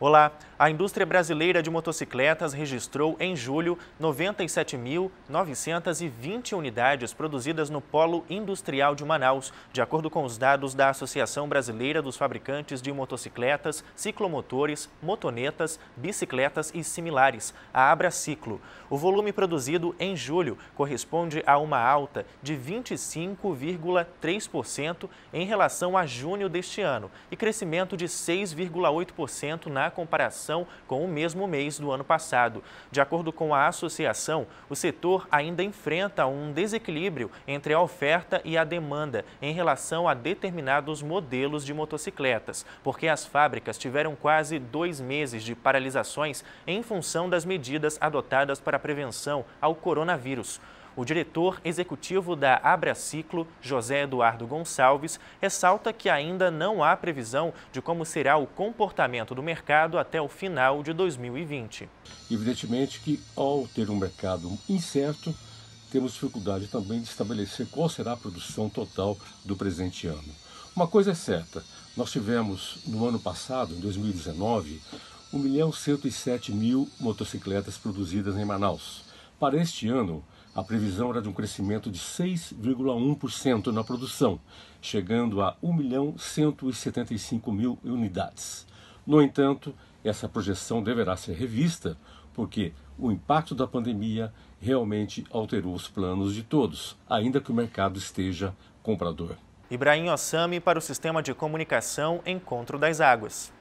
Olá, a indústria brasileira de motocicletas registrou em julho 97.920 unidades produzidas no Polo Industrial de Manaus, de acordo com os dados da Associação Brasileira dos Fabricantes de Motocicletas, Ciclomotores, Motonetas, Bicicletas e similares, a Abraciclo. O volume produzido em julho corresponde a uma alta de 25,3% em relação a junho deste ano e crescimento de 6,8% na comparação com o mesmo mês do ano passado. De acordo com a associação, o setor ainda enfrenta um desequilíbrio entre a oferta e a demanda em relação a determinados modelos de motocicletas, porque as fábricas tiveram quase dois meses de paralisações em função das medidas adotadas para a prevenção ao coronavírus. O diretor executivo da Abraciclo, José Eduardo Gonçalves, ressalta que ainda não há previsão de como será o comportamento do mercado até o final de 2020. Evidentemente que, ao ter um mercado incerto, temos dificuldade também de estabelecer qual será a produção total do presente ano. Uma coisa é certa, nós tivemos no ano passado, em 2019, 1 milhão 107 mil motocicletas produzidas em Manaus. Para este ano, a previsão era de um crescimento de 6,1% na produção, chegando a 1 milhão 175 mil unidades. No entanto, essa projeção deverá ser revista, porque o impacto da pandemia realmente alterou os planos de todos, ainda que o mercado esteja comprador. Ibrahim Ossami para o Sistema de Comunicação Encontro das Águas.